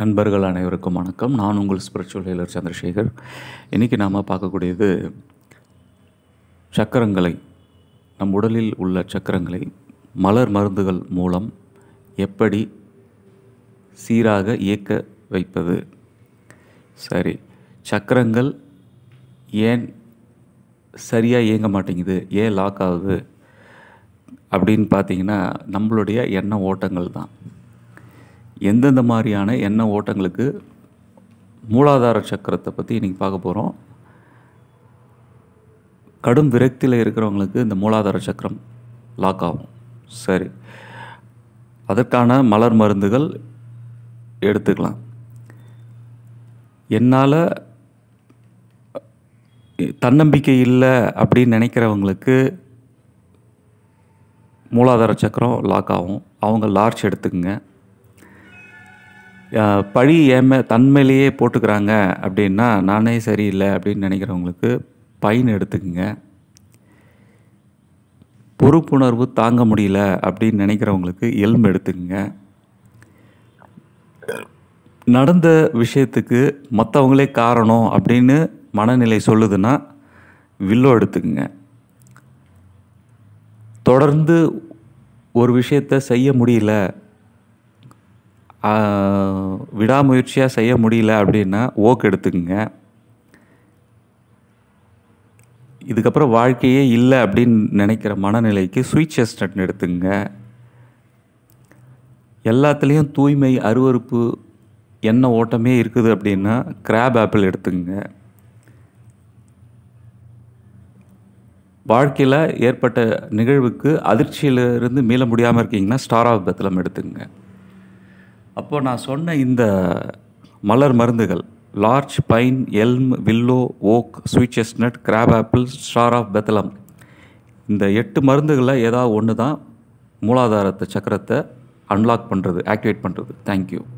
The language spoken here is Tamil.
நண்பர்கள் அனைவருக்கும் வணக்கம் நான் உங்கள் ஸ்பிரிச்சுவல் ஹீலர் சந்திரசேகர் இன்றைக்கி நாம் பார்க்கக்கூடியது சக்கரங்களை நம் உடலில் உள்ள சக்கரங்களை மலர் மருந்துகள் மூலம் எப்படி சீராக இயக்க வைப்பது சரி சக்கரங்கள் ஏன் சரியாக இயங்க மாட்டேங்குது ஏன் லாக் ஆகுது அப்படின்னு பார்த்தீங்கன்னா நம்மளுடைய எண்ண ஓட்டங்கள் தான் எந்தெந்த மாதிரியான எண்ண ஓட்டங்களுக்கு மூலாதார சக்கரத்தை பற்றி இன்றைக்கி பார்க்க போகிறோம் கடும் விரக்தியில் இருக்கிறவங்களுக்கு இந்த மூலாதார சக்கரம் லாக் ஆகும் சரி அதற்கான மலர் மருந்துகள் எடுத்துக்கலாம் என்னால் தன்னம்பிக்கை இல்லை அப்படின்னு நினைக்கிறவங்களுக்கு மூலாதார சக்கரம் லாக் ஆகும் அவங்க லார்ஜ் எடுத்துக்கங்க பழி ஏம தன்மையிலேயே போட்டுக்கிறாங்க அப்படின்னா நானே சரியில்லை அப்படின்னு நினைக்கிறவங்களுக்கு பயன் எடுத்துக்குங்க பொறுப்புணர்வு தாங்க முடியல அப்படின்னு நினைக்கிறவங்களுக்கு எல்ம் எடுத்துக்குங்க நடந்த விஷயத்துக்கு மற்றவங்களே காரணம் அப்படின்னு மனநிலை சொல்லுதுன்னா வில்லோ எடுத்துக்குங்க தொடர்ந்து ஒரு விஷயத்தை செய்ய முடியல விடாமுயற்சியாக செய்ய முடியல அப்படின்னா ஓக் எடுத்துக்கோங்க இதுக்கப்புறம் வாழ்க்கையே இல்லை அப்படின்னு நினைக்கிற மனநிலைக்கு ஸ்விட்ச் எஸ்டன் எடுத்துங்க எல்லாத்துலேயும் தூய்மை அருவறுப்பு என்ன ஓட்டமே இருக்குது அப்படின்னா கிராப் ஆப்பிள் எடுத்துங்க வாழ்க்கையில் ஏற்பட்ட நிகழ்வுக்கு அதிர்ச்சியிலிருந்து மீள முடியாமல் இருக்கீங்கன்னா ஸ்டார் ஆஃப் பத்திலம் எடுத்துங்க அப்போது நான் சொன்ன இந்த மலர் மருந்துகள் larch pine elm willow oak sweet crab apple star of Bethlehem இந்த எட்டு மருந்துகளில் ஏதாவது ஒன்று தான் மூலாதாரத்தை சக்கரத்தை அன்லாக் பண்ணுறது ஆக்டிவேட் பண்ணுறது தேங்க்யூ